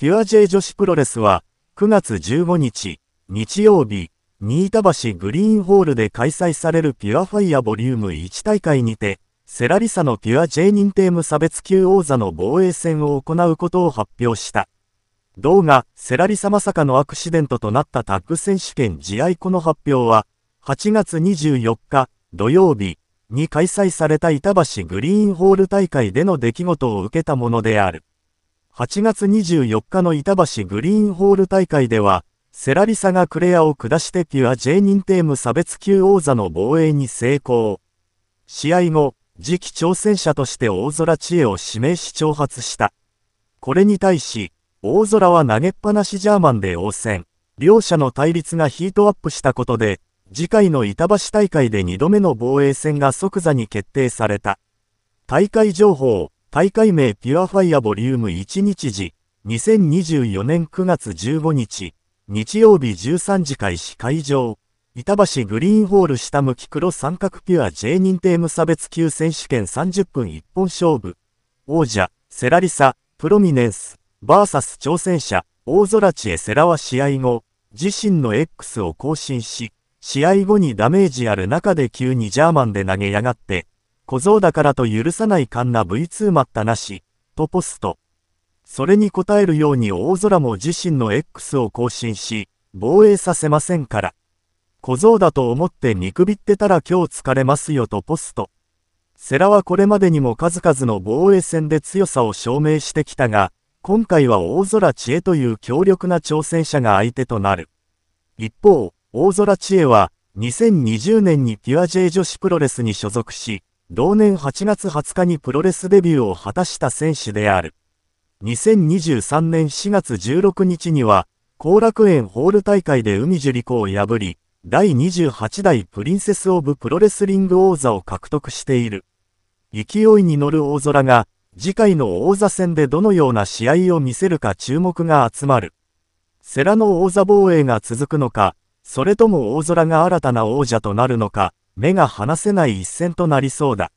ピュア J 女子プロレスは、9月15日、日曜日、新田橋グリーンホールで開催されるピュアファイアボリューム1大会にて、セラリサのピュア J 認定無差別級王座の防衛戦を行うことを発表した。同が、セラリサまさかのアクシデントとなったタッグ選手権試合この発表は、8月24日、土曜日、に開催された板橋グリーンホール大会での出来事を受けたものである。8月24日の板橋グリーンホール大会では、セラリサがクレアを下してピュア J 認定無差別級王座の防衛に成功。試合後、次期挑戦者として大空知恵を指名し挑発した。これに対し、大空は投げっぱなしジャーマンで応戦。両者の対立がヒートアップしたことで、次回の板橋大会で2度目の防衛戦が即座に決定された。大会情報大会名ピュアファイアボリューム1日時、2024年9月15日、日曜日13時開始会場、板橋グリーンホール下向き黒三角ピュア J 認定無差別級選手権30分一本勝負、王者、セラリサ、プロミネンス、バーサス挑戦者、大空知恵セラは試合後、自身の X を更新し、試合後にダメージある中で急にジャーマンで投げやがって、小僧だからと許さない勘んな V2 待ったなし、とポスト。それに応えるように大空も自身の X を更新し、防衛させませんから。小僧だと思って見くびってたら今日疲れますよとポスト。世良はこれまでにも数々の防衛戦で強さを証明してきたが、今回は大空知恵という強力な挑戦者が相手となる。一方、大空知恵は、2020年にピュア J 女子プロレスに所属し、同年8月20日にプロレスデビューを果たした選手である。2023年4月16日には、後楽園ホール大会で海樹里子を破り、第28代プリンセス・オブ・プロレスリング王座を獲得している。勢いに乗る大空が、次回の王座戦でどのような試合を見せるか注目が集まる。世良の王座防衛が続くのか、それとも大空が新たな王者となるのか、目が離せない一戦となりそうだ。